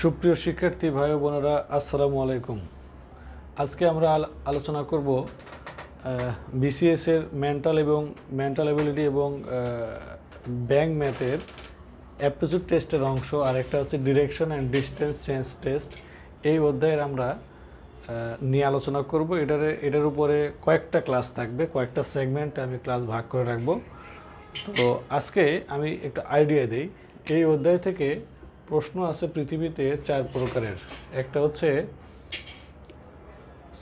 সুপ্রিয় শিক্ষার্থী ভাই বোনেরা আসসালামু আলাইকুম আজকে আমরা আলোচনা করব এর মেন্টাল এবং মেন্টাল এবিলিটি এবং ব্যাংক ম্যাথের অ্যাপটিচিউড টেস্টের অংশ আর একটা হচ্ছে direction and distance change test এই অধ্যায়ের আমরা নিয়ে আলোচনা করব এটার এটার উপরে কয়েকটা ক্লাস থাকবে কয়েকটা সেগমেন্টে আমি ক্লাস ভাগ করে রাখবো তো আজকে আমি একটা আইডিয়া দিই এই অধ্যায় থেকে প্রশ্ন আছে পৃথিবীতে চার প্রকারের একটা হচ্ছে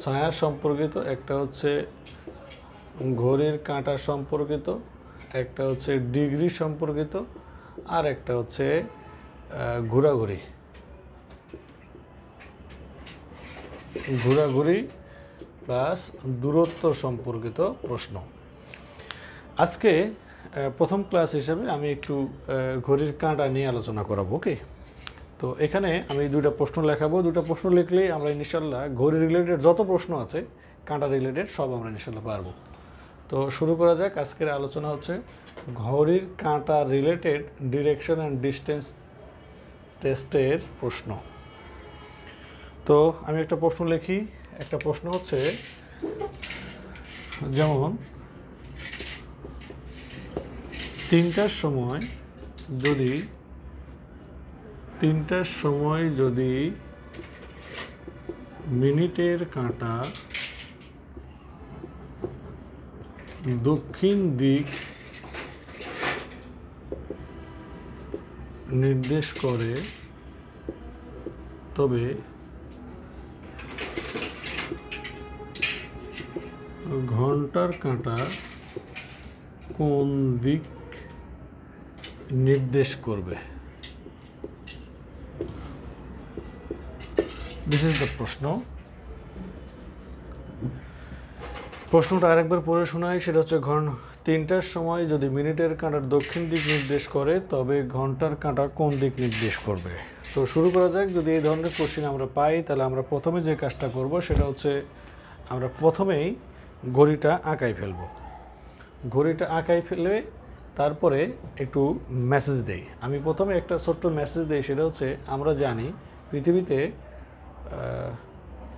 ছায়া সম্পর্কিত একটা হচ্ছে ঘড়ির কাঁটা সম্পর্কিত একটা হচ্ছে ডিগ্রি সম্পর্কিত আর একটা হচ্ছে ঘোরাঘুরি ঘোরাঘুরি প্লাস দূরত্ব সম্পর্কিত প্রশ্ন আজকে প্রথম ক্লাস হিসেবে আমি একটু ঘড়ির কাঁটা নিয়ে আলোচনা করাবো ওকে তো এখানে আমি দুইটা প্রশ্ন লেখাবো দুটা প্রশ্ন লিখলেই আমরা ইনশাল্লাহ ঘড়ি রিলেটেড যত প্রশ্ন আছে কাঁটা রিলেটেড সব আমরা ইনশাল্লাহ পারবো তো শুরু করা যাক আজকের আলোচনা হচ্ছে ঘড়ির কাঁটা রিলেটেড ডিরেকশন অ্যান্ড ডিস্টেন্স টেস্টের প্রশ্ন তো আমি একটা প্রশ্ন লিখি একটা প্রশ্ন হচ্ছে যেমন তিনটার সময় যদি তিনটার সময় যদি মিনিটের কাঁটা দক্ষিণ দিক নির্দেশ করে তবে ঘন্টার কাঁটা কোন দিক নির্দেশ করবে দিস ইজ দ্য প্রশ্ন প্রশ্নটা আরেকবার পড়ে শোনাই সেটা হচ্ছে ঘন তিনটার সময় যদি মিনিটের কাঁটার দক্ষিণ দিক নির্দেশ করে তবে ঘন্টার কাঁটা কোন দিক নির্দেশ করবে তো শুরু করা যাক যদি এই ধরনের কোশ্চিন আমরা পাই তাহলে আমরা প্রথমে যে কাজটা করব সেটা হচ্ছে আমরা প্রথমেই ঘড়িটা আঁকাই ফেলব ঘড়িটা আঁকাই ফেলে তারপরে একটু মেসেজ দেই আমি প্রথমে একটা ছোট্ট মেসেজ দেই সেটা হচ্ছে আমরা জানি পৃথিবীতে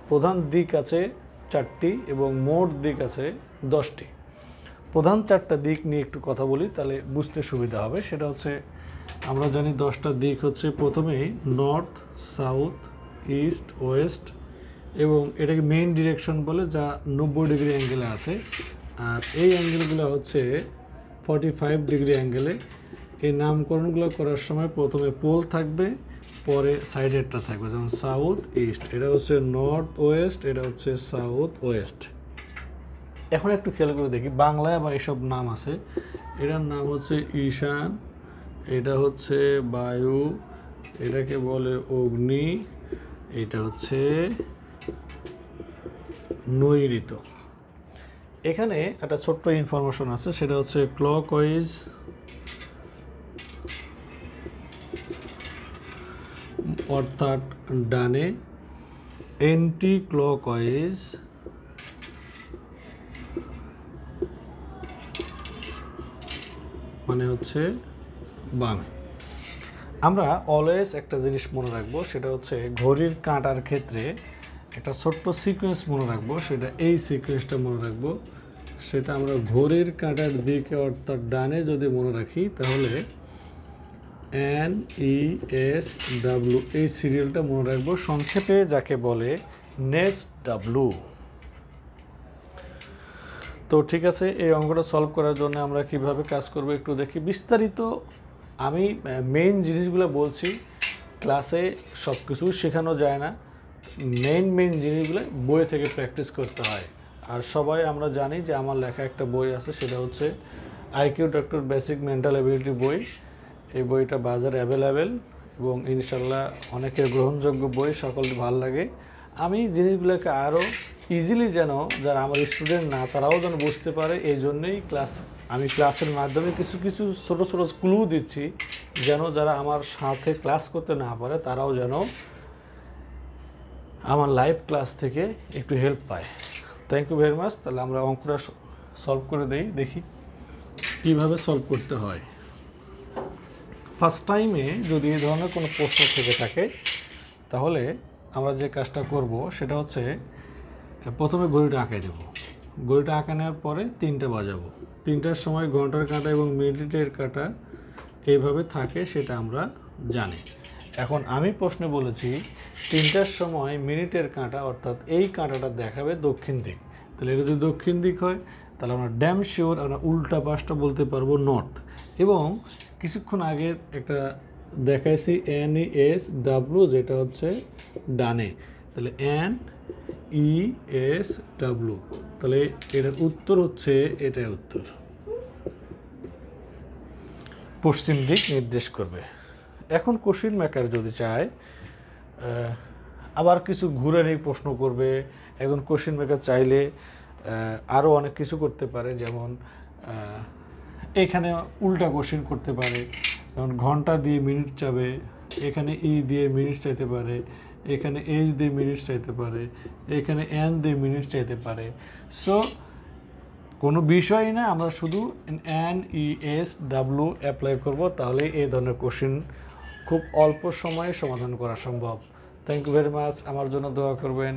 প্রধান দিক আছে চারটি এবং মোট দিক আছে দশটি প্রধান চারটা দিক নিয়ে একটু কথা বলি তাহলে বুঝতে সুবিধা হবে সেটা হচ্ছে আমরা জানি দশটা দিক হচ্ছে প্রথমেই নর্থ সাউথ ইস্ট ওয়েস্ট এবং এটাকে মেইন ডিরেকশন বলে যা নব্বই ডিগ্রি অ্যাঙ্গেলে আছে আর এই অ্যাঙ্গেলগুলো হচ্ছে ফর্টি ফাইভ ডিগ্রি অ্যাঙ্গেলে এই নামকরণগুলো করার সময় প্রথমে পোল থাকবে পরে সাইডেরটা থাকবে যেমন সাউথ ইস্ট এটা হচ্ছে নর্থ ওয়েস্ট এটা হচ্ছে সাউথ ওয়েস্ট এখন একটু খেয়াল করে দেখি বাংলায় আবার এসব নাম আছে এটার নাম হচ্ছে ঈশান এটা হচ্ছে বায়ু এটাকে বলে অগ্নি এটা হচ্ছে নৈঋত এখানে একটা ছোট্ট ইনফরমেশন আছে সেটা হচ্ছে ক্লক ওয়াইজ অর্থাৎ ডানে এন্টি ক্লক ওয়াইজ মানে হচ্ছে বামে আমরা অলওয়েজ একটা জিনিস মনে রাখবো সেটা হচ্ছে ঘড়ির কাঁটার ক্ষেত্রে একটা ছোট্ট সিকোয়েন্স মনে রাখবো সেটা এই সিকোয়েন্সটা মনে রাখবো সেটা আমরা ঘড়ির কাঁটার দিকে অর্থাৎ ডানে যদি মনে রাখি তাহলে এন ই এস ডাব্লু এই সিরিয়ালটা মনে রাখবো সংক্ষেপে যাকে বলে নেস ডাব্লু তো ঠিক আছে এই অঙ্কটা সলভ করার জন্য আমরা কিভাবে কাজ করব একটু দেখি বিস্তারিত আমি মেইন জিনিসগুলো বলছি ক্লাসে সব কিছু শেখানো যায় না মেইন মেইন জিনিসগুলো বই থেকে প্র্যাকটিস করতে হয় আর সবাই আমরা জানি যে আমার লেখা একটা বই আছে সেটা হচ্ছে IQ doctor basic mental ability বই এই বইটা বাজারে অ্যাভেলেবেল এবং ইনশাল্লাহ অনেকের গ্রহণযোগ্য বই সকল ভাল লাগে আমি জিনিসগুলোকে আরও ইজিলি যেন যারা আমার স্টুডেন্ট না তারাও যেন বুঝতে পারে এই জন্যেই ক্লাস আমি ক্লাসের মাধ্যমে কিছু কিছু ছোটো ছোটো ক্লু দিচ্ছি যেন যারা আমার সাথে ক্লাস করতে না পারে তারাও যেন আমার লাইভ ক্লাস থেকে একটু হেল্প পায় থ্যাংক ইউ ভেরি মাচ তাহলে আমরা অঙ্কটা সলভ করে দেই দেখি কিভাবে সলভ করতে হয় ফার্স্ট টাইমে যদি এই ধরনের কোনো প্রশ্ন থেকে থাকে তাহলে আমরা যে কাজটা করব সেটা হচ্ছে প্রথমে ঘড়িটা আঁকে দেব ঘড়িটা আঁকা নেওয়ার পরে তিনটে বাজাবো তিনটার সময় ঘন্টার কাঁটা এবং মিনিটের কাঁটা এইভাবে থাকে সেটা আমরা জানি এখন আমি প্রশ্নে বলেছি তিনটার সময় মিনিটের কাঁটা অর্থাৎ এই কাঁটাটা দেখাবে দক্ষিণ দিক তাহলে এটা যদি দক্ষিণ দিক হয় তাহলে আমরা ড্যাম শিওর আমরা উল্টা পাশটা বলতে পারবো নর্থ এবং কিছুক্ষণ আগে একটা দেখাইছি এন ই এস ডাব্লু যেটা হচ্ছে ডানে তাহলে এন ই এস ডাব্লু তাহলে এটার উত্তর হচ্ছে এটাই উত্তর পশ্চিম দিক নির্দেশ করবে এখন কোশ্চিন মেকার যদি চায় আবার কিছু ঘুরে নিয়ে প্রশ্ন করবে একজন কোশ্চিন মেকার চাইলে আরও অনেক কিছু করতে পারে যেমন এখানে উল্টা কোশ্চিন করতে পারে যেমন ঘন্টা দিয়ে মিনিট চাবে এখানে ই দিয়ে মিনিট চাইতে পারে এখানে এজ দিয়ে মিনিট চাইতে পারে এখানে এন দিয়ে মিনিট চাইতে পারে সো কোনো বিষয়ই না আমরা শুধু N E S W apply করবো তাহলে এই ধরনের কোশ্চিন খুব অল্প সময়ে সমাধান করা সম্ভব থ্যাংক ইউ ভেরি মাচ আমার জন্য দোয়া করবেন